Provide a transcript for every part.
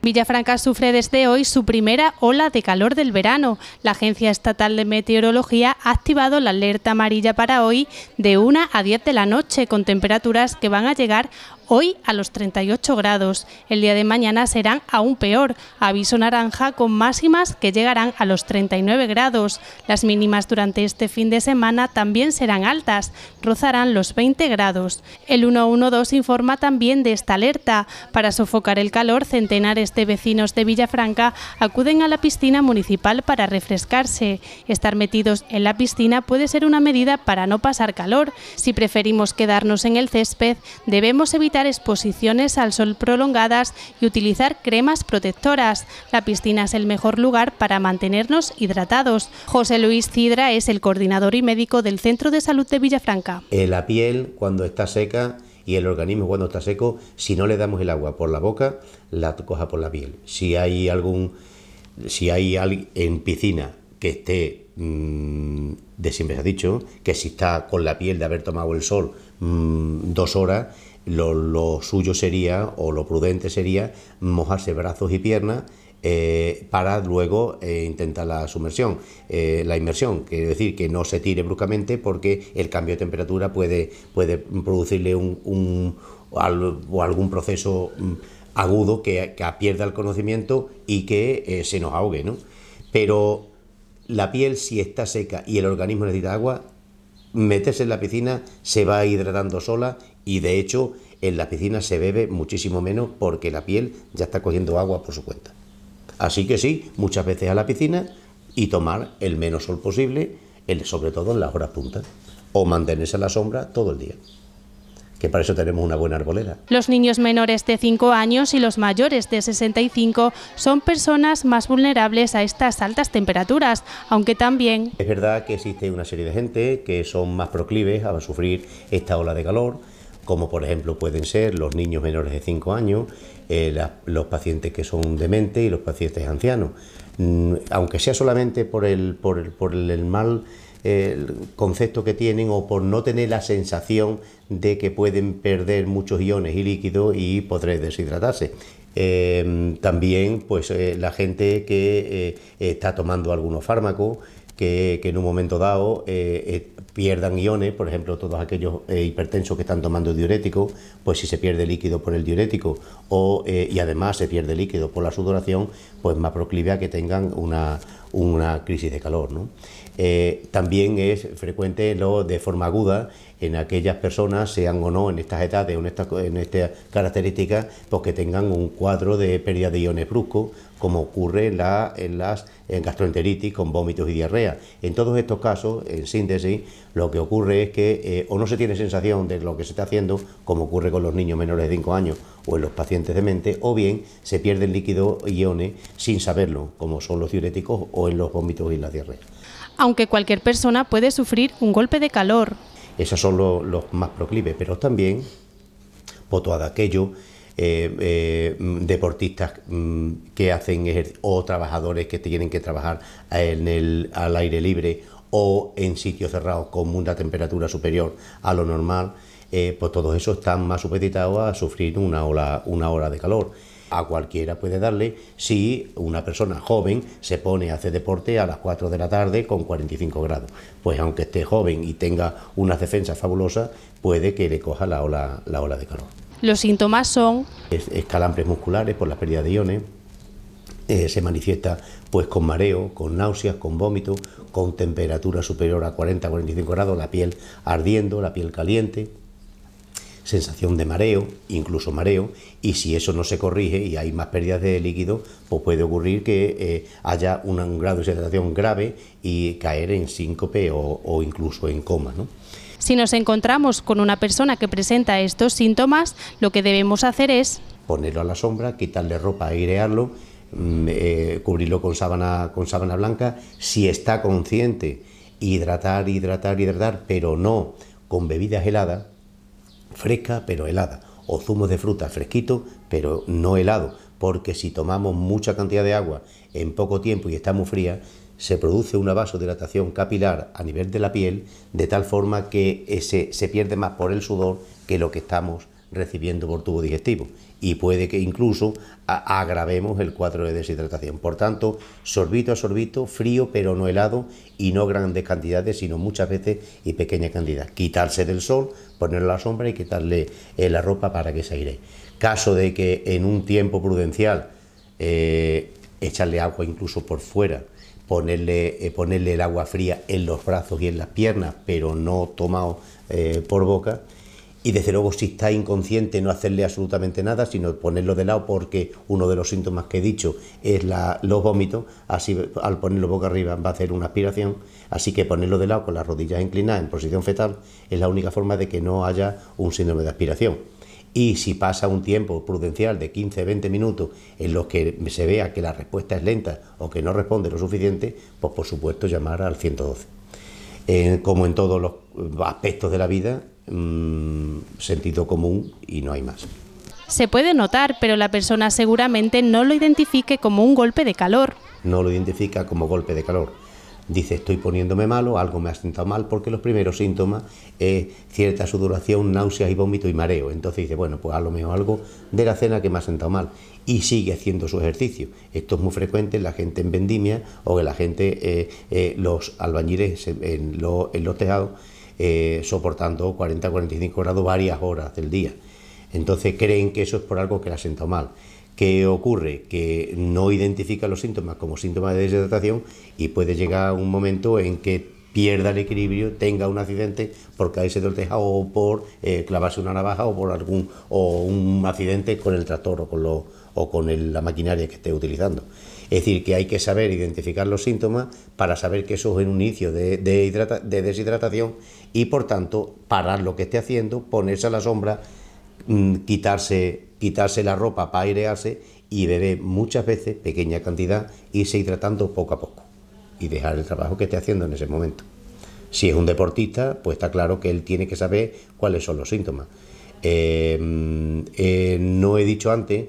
Villafranca sufre desde hoy su primera ola de calor del verano. La Agencia Estatal de Meteorología ha activado la alerta amarilla para hoy de 1 a 10 de la noche con temperaturas que van a llegar hoy a los 38 grados. El día de mañana serán aún peor, aviso naranja con máximas que llegarán a los 39 grados. Las mínimas durante este fin de semana también serán altas, rozarán los 20 grados. El 112 informa también de esta alerta. Para sofocar el calor, centenares de vecinos de Villafranca acuden a la piscina municipal para refrescarse. Estar metidos en la piscina puede ser una medida para no pasar calor. Si preferimos quedarnos en el césped, debemos evitar exposiciones al sol prolongadas y utilizar cremas protectoras. La piscina es el mejor lugar para mantenernos hidratados. José Luis Cidra es el coordinador y médico del Centro de Salud de Villafranca. Eh, la piel cuando está seca y el organismo cuando está seco, si no le damos el agua por la boca, la coja por la piel. Si hay algún si hay alguien en piscina que esté mm, de siempre se ha dicho que si está con la piel de haber tomado el sol mm, dos horas lo, suyo sería, o lo prudente sería, mojarse brazos y piernas eh, para luego eh, intentar la sumersión, eh, la inmersión. Quiere decir que no se tire bruscamente porque el cambio de temperatura puede, puede producirle un, o algún proceso mm, agudo que, que, pierda el conocimiento y que se nos ahogue, ¿no? Pero la piel si está seca y el organismo necesita agua, meterse en la piscina se va hidratando sola y de hecho en la piscina se bebe muchísimo menos porque la piel ya está cogiendo agua por su cuenta. Así que sí, muchas veces a la piscina y tomar el menos sol posible, sobre todo en las horas puntas, o mantenerse a la sombra todo el día que para eso tenemos una buena arboleda. Los niños menores de 5 años y los mayores de 65 son personas más vulnerables a estas altas temperaturas, aunque también... Es verdad que existe una serie de gente que son más proclives a sufrir esta ola de calor, como por ejemplo pueden ser los niños menores de 5 años, eh, los pacientes que son dementes y los pacientes ancianos. Mm, aunque sea solamente por el, por mal eh, el concepto que tienen o por no tener la sensación de que pueden perder muchos iones y líquidos y podré deshidratarse. Em, también pues eh, la gente que está tomando algunos fármacos, que, en un momento dado eh, eh, pierdan iones, por ejemplo, todos aquellos eh, hipertensos que están tomando diurético, pues si se pierde líquido por el diurético o, y además se pierde líquido por la sudoración, pues más proclive a que tengan una, una crisis de calor. también es frecuente lo de forma aguda en aquellas personas, sean o no en estas edades o en estas, en estas características, pues que tengan un cuadro de pérdida de iones brusco como ocurre en las gastroenteritis con vómitos y diarrea. En todos estos casos, en síntesis, lo que ocurre es que eh, o no se tiene sensación de lo que se está haciendo, como ocurre con los niños menores de 5 años o en los pacientes de mente, o bien se pierden líquidos iones sin saberlo, como son los diuréticos o en los vómitos y la diarrea". Aunque cualquier persona puede sufrir un golpe de calor. Esos son los, más proclives, pero también, por todo aquello eh, eh, deportistas mm, que hacen ejercicio o trabajadores que tienen que trabajar en el, al aire libre o en sitios cerrados con una temperatura superior a lo normal, eh, pues todos esos están más supeditados a sufrir una ola, una ola de calor. A cualquiera puede darle si una persona joven se pone a hacer deporte a las 4 de la tarde con 45 grados. Pues aunque esté joven y tenga unas defensas fabulosas, puede que le coja la ola, la ola de calor. Los síntomas son... Escalambres musculares por la pérdida de iones, eh, se manifiesta pues con mareo, con náuseas, con vómitos, con temperatura superior a 40-45 grados, la piel ardiendo, la piel caliente, sensación de mareo, incluso mareo, y si eso no se corrige y hay más pérdidas de líquido, pues puede ocurrir que eh, haya un, grado de sensación grave y caer en síncope o, o incluso en coma. ¿no? Si nos encontramos con una persona que presenta estos síntomas, lo que debemos hacer es ponerlo a la sombra, quitarle ropa, airearlo, mm, eh, cubrirlo con sábana, con sábana blanca, si está consciente, hidratar, hidratar, hidratar, pero no con bebidas heladas, fresca pero helada, o zumos de fruta fresquito pero no helado, porque si tomamos mucha cantidad de agua en poco tiempo y está muy fría, se produce una vasodilatación capilar a nivel de la piel, de tal forma que ese, se pierde más por el sudor que lo que estamos recibiendo por tubo digestivo y puede que incluso agravemos el cuadro de deshidratación. Por tanto, sorbito a sorbito, frío pero no helado y no grandes cantidades, sino muchas veces y pequeñas cantidades... Quitarse del sol, ponerle la sombra y quitarle eh, la ropa para que se aire. Caso de que en un tiempo prudencial eh, echarle agua incluso por fuera ponerle, eh, ponerle el agua fría en los brazos y en las piernas, pero no tomado eh, por boca. Y desde luego si está inconsciente no hacerle absolutamente nada, sino ponerlo de lado porque uno de los síntomas que he dicho es la, los vómitos, así al ponerlo boca arriba va a hacer una aspiración, así que ponerlo de lado con las rodillas inclinadas en posición fetal es la única forma de que no haya un síndrome de aspiración y si pasa un tiempo prudencial de 15-20 minutos en los que se vea que la respuesta es lenta o que no responde lo suficiente, pues por supuesto llamar al 112. Eh, como en todos los aspectos de la vida, mm, sentido común y no hay más. Se puede notar, pero la persona seguramente no lo identifique como un golpe de calor. No lo identifica como golpe de calor dice estoy poniéndome malo, algo me ha sentado mal, porque los primeros síntomas es cierta sudoración, náuseas y vómito y mareo. Entonces dice, bueno, pues a lo mejor algo de la cena que me ha sentado mal. Y sigue haciendo su ejercicio. Esto es muy frecuente en la gente en vendimia o en la gente, eh, eh, los albañiles en, en los tejados, eh, soportando 40-45 grados varias horas del día. Entonces creen que eso es por algo que le ha sentado mal. ¿Qué ocurre? Que no identifica los síntomas como síntomas de deshidratación y puede llegar a un momento en que pierda el equilibrio, tenga un accidente por caerse del tejado o por eh, clavarse una navaja o por algún o un accidente con el tractor o con, lo, con la maquinaria que esté utilizando. Es decir, que hay que saber identificar los síntomas para saber que eso es un inicio de, de, de deshidratación y por tanto parar lo que esté haciendo, ponerse a la sombra, mm, quitarse quitarse la ropa para airearse y beber muchas veces pequeña cantidad, e irse hidratando poco a poco y dejar el trabajo que esté haciendo en ese momento. Si es un deportista, pues está claro que él tiene que saber cuáles son los síntomas. Em, eh, no he dicho antes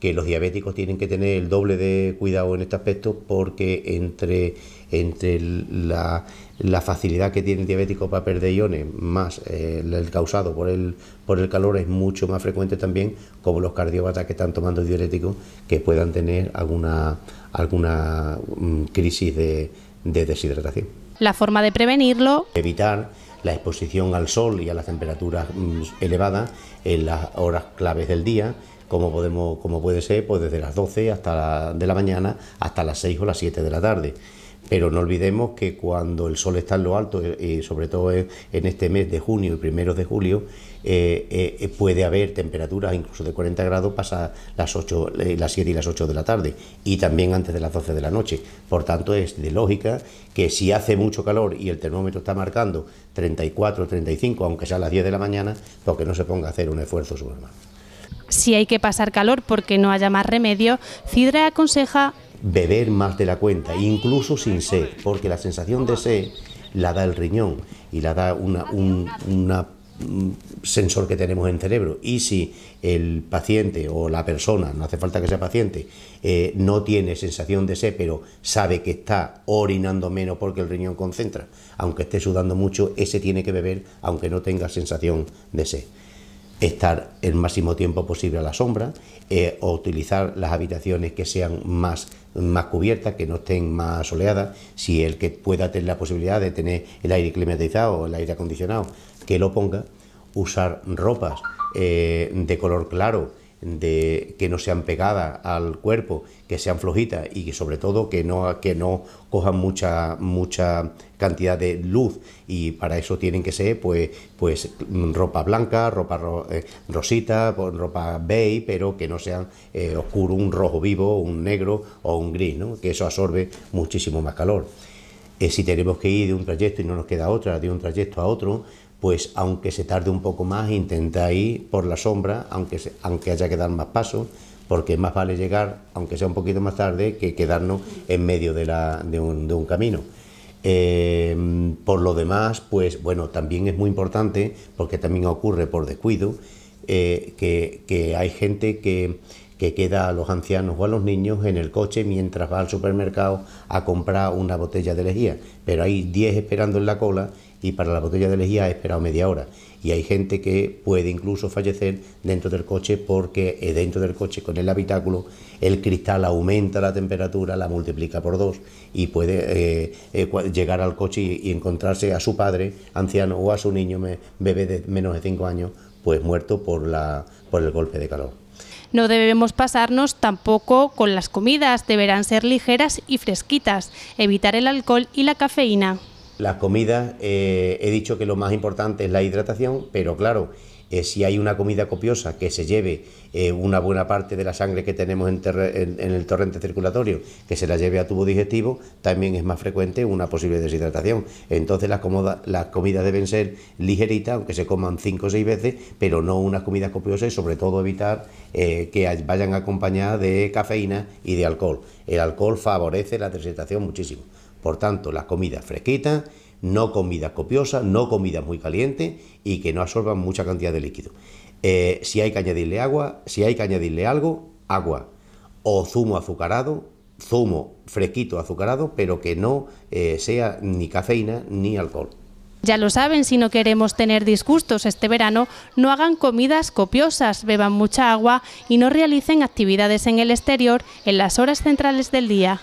que los diabéticos tienen que tener el doble de cuidado en este aspecto porque entre, entre la la facilidad que tiene el diabético para perder iones, más eh, el causado por el, por el calor, es mucho más frecuente también, como los cardiópatas que están tomando diuréticos, que puedan tener alguna, alguna mm, crisis de, deshidratación. La forma de prevenirlo. Evitar la exposición al sol y a las temperaturas mm, elevadas en las horas claves del día, como, podemos, como puede ser pues desde las 12 hasta de la mañana hasta las 6 o las 7 de la tarde. Pero no olvidemos que cuando el sol está en lo alto, y eh, eh, sobre todo en, este mes de junio y primeros de julio, eh, puede haber temperaturas incluso de 40 grados pasa las 8, 7 y las 8 de la tarde y también antes de las 12 de la noche. Por tanto, es de lógica que si hace mucho calor y el termómetro está marcando 34, 35, aunque sea a las 10 de la mañana, ...porque pues no se ponga a hacer un esfuerzo sobrehumano si hay que pasar calor porque no haya más remedio, Cidra aconseja beber más de la cuenta, incluso sin sed, porque la sensación de sed la da el riñón y la da un mm, sensor que tenemos en el cerebro. Y si el paciente o la persona, no hace falta que sea paciente, eh, no tiene sensación de sed, pero sabe que está orinando menos porque el riñón concentra, aunque esté sudando mucho, ese tiene que beber aunque no tenga sensación de sed estar el máximo tiempo posible a la sombra eh, o utilizar las habitaciones que sean más, cubiertas, que no estén más soleadas. Si el que pueda tener la posibilidad de tener el aire climatizado o el aire acondicionado, que lo ponga. Usar ropas eh, de color claro de que no sean pegadas al cuerpo, que sean flojitas y que sobre todo que no, que no cojan mucha, mucha cantidad de luz y para eso tienen que ser pues, pues ropa blanca, ropa eh, rosita, ropa beige, pero que no sean eh, oscuro, un rojo vivo, un negro o un gris, ¿no? que eso absorbe muchísimo más calor. Eh, si tenemos que ir de un trayecto y no nos queda otra, de un trayecto a otro, pues aunque se tarde un poco más, intenta ir por la sombra, aunque, aunque haya que dar más paso, porque más vale llegar, aunque sea un poquito más tarde, que quedarnos en medio de, la, de, un, camino. Eh, por lo demás, pues bueno, también es muy importante, porque también ocurre por descuido, eh, que, hay gente que, que queda a los ancianos o a los niños en el coche mientras va al supermercado a comprar una botella de lejía. Pero hay 10 esperando en la cola y para la botella de lejía ha esperado media hora. Y hay gente que puede incluso fallecer dentro del coche porque eh, dentro del coche con el habitáculo el cristal aumenta la temperatura, la multiplica por dos y puede eh, eh, llegar al coche y, encontrarse a su padre anciano o a su niño bebé de menos de cinco años pues muerto por, la, por el golpe de calor. No debemos pasarnos tampoco con las comidas, deberán ser ligeras y fresquitas, evitar el alcohol y la cafeína. Las comidas, eh, he dicho que lo más importante es la hidratación, pero claro, eh, si hay una comida copiosa que se lleve eh, una buena parte de la sangre que tenemos en, el torrente circulatorio, que se la lleve a tubo digestivo, también es más frecuente una posible deshidratación. Entonces las, comidas deben ser ligeritas, aunque se coman 5 o 6 veces, pero no unas comidas copiosas y sobre todo evitar que vayan acompañadas de cafeína y de alcohol. El alcohol favorece la deshidratación muchísimo. Por tanto, la comida fresquita, no comida copiosa, no comida muy caliente y que no absorban mucha cantidad de líquido. Eh, si hay que añadirle agua, si hay que añadirle algo, agua o zumo azucarado, zumo fresquito azucarado, pero que no eh, sea ni cafeína ni alcohol. Ya lo saben, si no queremos tener disgustos este verano, no hagan comidas copiosas, beban mucha agua y no realicen actividades en el exterior en las horas centrales del día.